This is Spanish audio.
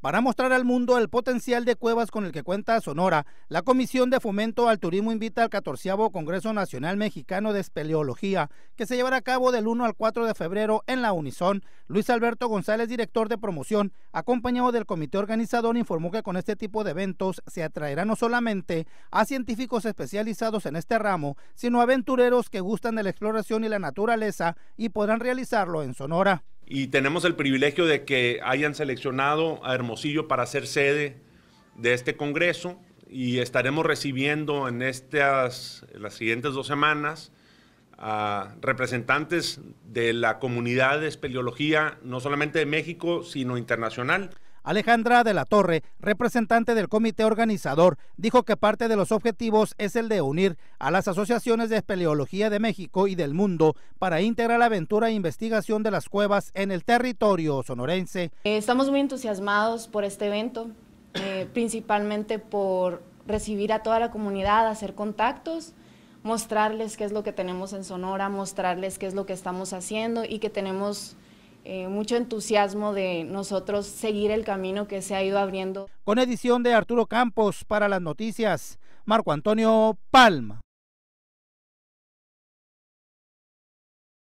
Para mostrar al mundo el potencial de cuevas con el que cuenta Sonora, la Comisión de Fomento al Turismo invita al 14 Congreso Nacional Mexicano de Espeleología, que se llevará a cabo del 1 al 4 de febrero en la Unison. Luis Alberto González, director de promoción, acompañado del comité organizador, informó que con este tipo de eventos se atraerá no solamente a científicos especializados en este ramo, sino a aventureros que gustan de la exploración y la naturaleza y podrán realizarlo en Sonora y tenemos el privilegio de que hayan seleccionado a Hermosillo para ser sede de este Congreso y estaremos recibiendo en estas, las siguientes dos semanas a representantes de la comunidad de espeleología, no solamente de México, sino internacional. Alejandra de la Torre, representante del comité organizador, dijo que parte de los objetivos es el de unir a las asociaciones de espeleología de México y del mundo para integrar la aventura e investigación de las cuevas en el territorio sonorense. Eh, estamos muy entusiasmados por este evento, eh, principalmente por recibir a toda la comunidad, hacer contactos mostrarles qué es lo que tenemos en Sonora, mostrarles qué es lo que estamos haciendo y que tenemos eh, mucho entusiasmo de nosotros seguir el camino que se ha ido abriendo. Con edición de Arturo Campos para las noticias, Marco Antonio Palma.